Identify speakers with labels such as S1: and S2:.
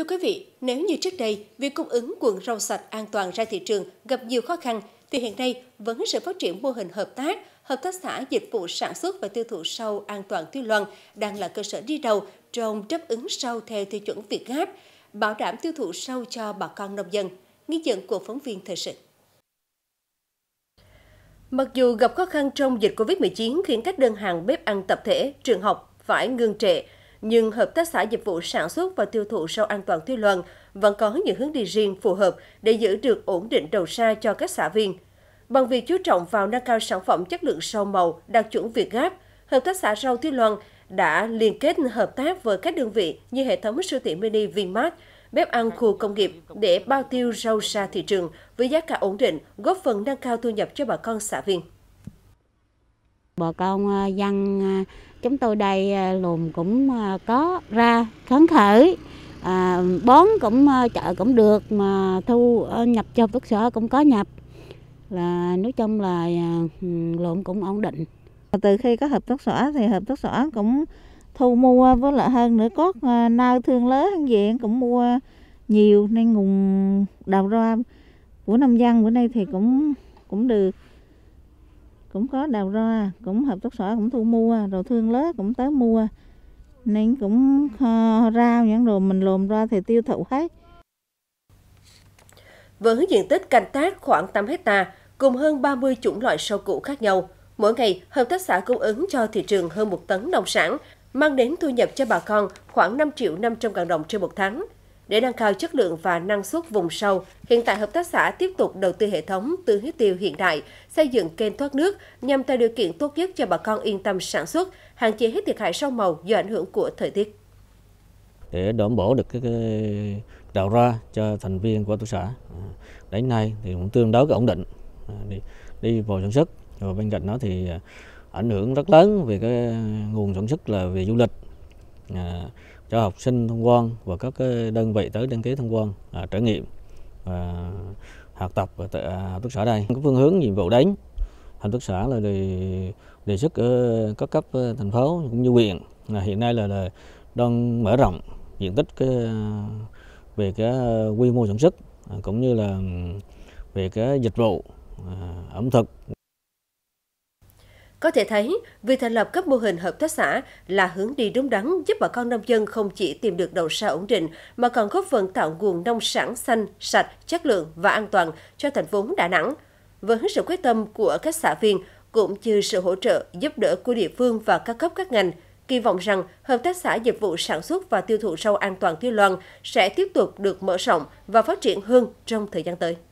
S1: Thưa quý vị, nếu như trước đây, việc cung ứng quần rau sạch an toàn ra thị trường gặp nhiều khó khăn, thì hiện nay vẫn sự phát triển mô hình hợp tác, hợp tác xã dịch vụ sản xuất và tiêu thụ sâu an toàn tiêu Loan đang là cơ sở đi đầu trong đáp ứng sâu theo tiêu chuẩn Việt Gáp, bảo đảm tiêu thụ sâu cho bà con nông dân. Ghi nhận của phóng viên thời sự. Mặc dù gặp khó khăn trong dịch Covid-19 khiến các đơn hàng bếp ăn tập thể, trường học phải ngưng trệ, nhưng Hợp tác xã Dịch vụ Sản xuất và Tiêu thụ rau an toàn Tuy Loan vẫn có những hướng đi riêng phù hợp để giữ được ổn định đầu ra cho các xã viên. Bằng việc chú trọng vào nâng cao sản phẩm chất lượng rau màu đạt chuẩn Việt Gáp, Hợp tác xã rau Tuy Loan đã liên kết hợp tác với các đơn vị như hệ thống siêu thị mini Vinmart, bếp ăn khu công nghiệp để bao tiêu rau ra thị trường với giá cả ổn định, góp phần nâng cao thu nhập cho bà con xã viên
S2: bà con à, dân à, chúng tôi đây à, lùm cũng có ra khấn khởi à, bón cũng chợ cũng được mà thu nhập cho bất sở cũng có nhập là nói chung là lộn cũng ổn định từ khi có hợp tác xã thì hợp tác xã cũng thu mua với lại hơn nữa có nao thương lớn hơn diện cũng mua nhiều nên nguồn đầu ra của nông dân bữa nay thì cũng cũng được cũng có đào ra cũng hợp tác xã cũng thu mua rồi thương lớn cũng tới mua nên cũng uh, rau những đồ mình lùm ra thì tiêu thụ hết
S1: với diện tích canh tác khoảng 8 hecta cùng hơn 30 chủng loại sâu cũ khác nhau mỗi ngày hợp tác xã cung ứng cho thị trường hơn một tấn nông sản mang đến thu nhập cho bà con khoảng 5 triệu 500 ngàn đồng trên một tháng để nâng cao chất lượng và năng suất vùng sâu, hiện tại hợp tác xã tiếp tục đầu tư hệ thống tưới nước tiêu hiện đại, xây dựng kênh thoát nước nhằm tạo điều kiện tốt nhất cho bà con yên tâm sản xuất, hạn chế hết thiệt hại sâu màu do ảnh hưởng của thời tiết.
S3: Để đảm bảo được cái, cái đầu ra cho thành viên của tổ xã, đến nay thì cũng tương đối ổn định đi, đi vào sản xuất. Và bên cạnh đó thì ảnh hưởng rất lớn về cái nguồn sản xuất là về du lịch à, cho học sinh tham quan và các đơn vị tới đăng ký tham quan à, trải nghiệm và học tập ở tại à, hợp tác xã đây có phương hướng nhiệm vụ đánh hợp tác xã là đề đề xuất ở các cấp ờ, thành phố cũng như huyện là hiện nay là, là đang mở rộng diện tích cái, à, về cái à, quy mô sản xuất cũng như là về cái dịch vụ ẩm thực
S1: có thể thấy, việc thành lập các mô hình hợp tác xã là hướng đi đúng đắn giúp bà con nông dân không chỉ tìm được đầu ra ổn định mà còn góp phần tạo nguồn nông sản xanh, sạch, chất lượng và an toàn cho thành phố Đà Nẵng. Với sự quyết tâm của các xã viên cũng như sự hỗ trợ giúp đỡ của địa phương và các cấp các ngành, kỳ vọng rằng hợp tác xã dịch vụ sản xuất và tiêu thụ rau an toàn tiêu Loan sẽ tiếp tục được mở rộng và phát triển hơn trong thời gian tới.